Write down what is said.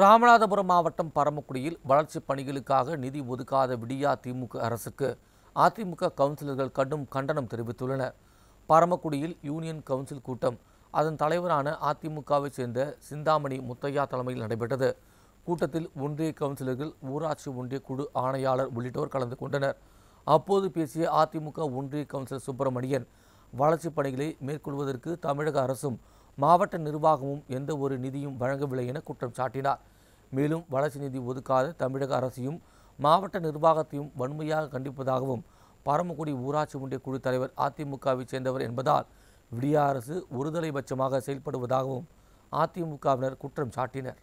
ராமநாதபுரம் மாவட்டம் பரமக்குடியில் வளர்ச்சிப் பணிகளுக்காக நிதி ஒதுக்காத விடியா திமுக அரசுக்கு அதிமுக கவுன்சிலர்கள் கடும் கண்டனம் தெரிவித்துள்ளனர் பரமக்குடியில் யூனியன் கவுன்சில் கூட்டம் அதன் தலைவரான அதிமுகவைச் சேர்ந்த சிந்தாமணி முத்தையா தலைமையில் நடைபெற்றது கூட்டத்தில் ஒன்றிய கவுன்சிலர்கள் ஊராட்சி ஒன்றிய குழு ஆணையாளர் உள்ளிட்டோர் கலந்து கொண்டனர் அப்போது பேசிய அதிமுக ஒன்றிய கவுன்சிலர் சுப்பிரமணியன் வளர்ச்சிப் பணிகளை மேற்கொள்வதற்கு தமிழக அரசும் மாவட்ட நிர்வாகமும் எந்த ஒரு நிதியும் வழங்கவில்லை என குற்றம் சாட்டினார் மேலும் வளர்ச்சி நிதி ஒதுக்காத தமிழக அரசையும் மாவட்ட நிர்வாகத்தையும் வன்மையாக கண்டிப்பதாகவும் பரமக்குடி ஊராட்சி ஒன்றிய குழு தலைவர் அதிமுகவைச் சேர்ந்தவர் என்பதால் விடிய அரசு ஒருதலைபட்சமாக செயல்படுவதாகவும் அதிமுகவினர் குற்றம் சாட்டினர்